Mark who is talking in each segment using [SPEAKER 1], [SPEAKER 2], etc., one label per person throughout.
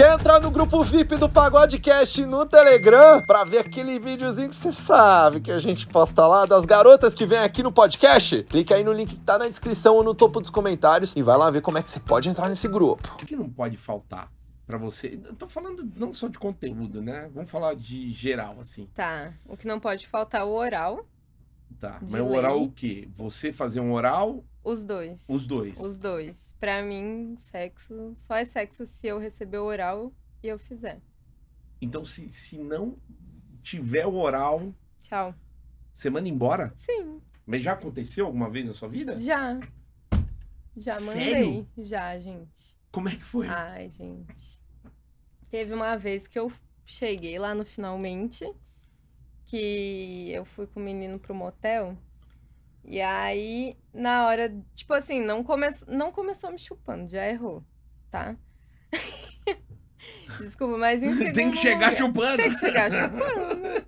[SPEAKER 1] Quer entrar no grupo VIP do Pagodecast no Telegram para ver aquele videozinho que você sabe que a gente posta lá das garotas que vem aqui no podcast? Clica aí no link que tá na descrição ou no topo dos comentários e vai lá ver como é que você pode entrar nesse grupo. O que não pode faltar? para você. Eu tô falando não só de conteúdo, né? Vamos falar de geral, assim.
[SPEAKER 2] Tá. O que não pode faltar é o oral,
[SPEAKER 1] Tá, de mas lei. oral o quê? Você fazer um oral?
[SPEAKER 2] Os dois. Os dois. Os dois. Pra mim, sexo só é sexo se eu receber o oral e eu fizer.
[SPEAKER 1] Então, se, se não tiver o oral. Tchau. Você manda embora? Sim. Mas já aconteceu alguma vez na sua vida?
[SPEAKER 2] Já. Já mandei. Sério? Já, gente. Como é que foi? Ai,
[SPEAKER 1] gente.
[SPEAKER 2] Teve uma vez que eu cheguei lá no finalmente que eu fui com o menino pro motel. E aí, na hora, tipo assim, não, come... não começou me chupando, já errou, tá? Desculpa, mas em segundo Tem que chegar lugar, chupando. Tem que chegar chupando.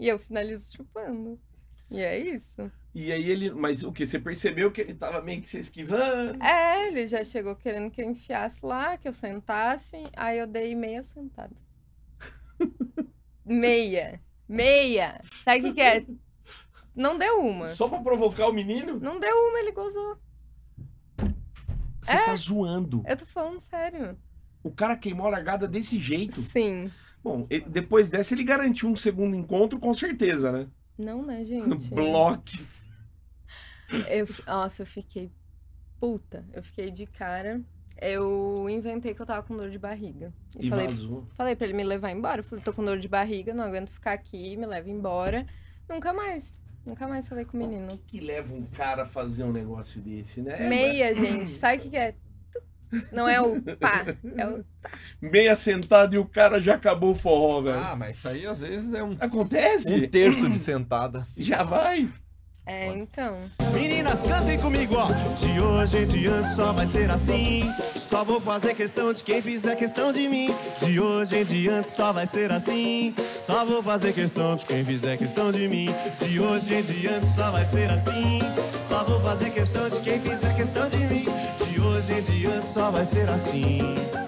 [SPEAKER 2] e eu finalizo chupando.
[SPEAKER 1] E é isso. E aí ele, mas o que? Você percebeu que ele tava meio que se esquivando?
[SPEAKER 2] É, ele já chegou querendo que eu enfiasse lá, que eu sentasse. Aí eu dei meia sentada. meia. Meia. Sabe o que, que é? Não deu uma. Só pra
[SPEAKER 1] provocar o menino?
[SPEAKER 2] Não deu uma, ele gozou.
[SPEAKER 1] Você é. tá zoando. Eu tô falando sério. O cara queimou a largada desse jeito? Sim. Bom, depois dessa ele garantiu um segundo encontro com certeza, né?
[SPEAKER 2] Não, né, gente? Bloque. Eu, nossa, eu fiquei puta. Eu fiquei de cara eu inventei que eu tava com dor de barriga. E, e falei, vazou. falei pra ele me levar embora. Eu falei, tô com dor de barriga, não aguento ficar aqui, me leva embora. Nunca mais. Nunca mais falei com o menino. O
[SPEAKER 1] que, que leva um cara a fazer um negócio desse, né? É, Meia, é,
[SPEAKER 2] gente. Sabe o que, que é? Não é o pá, é o tá.
[SPEAKER 1] Meia sentada e o cara já acabou o forró, velho. Ah, mas isso aí às vezes é um. Acontece? Um terço de sentada. Já vai. É, Foda. então. Meninas, cantem comigo, ó. De hoje em diante só vai ser assim. Só vou fazer questão de quem fizer questão de mim. De hoje em diante só vai ser assim. Só vou fazer questão de quem fizer questão de mim. De hoje em diante só vai ser assim. Só vou fazer questão de quem fizer questão de mim. De hoje em diante só vai ser assim.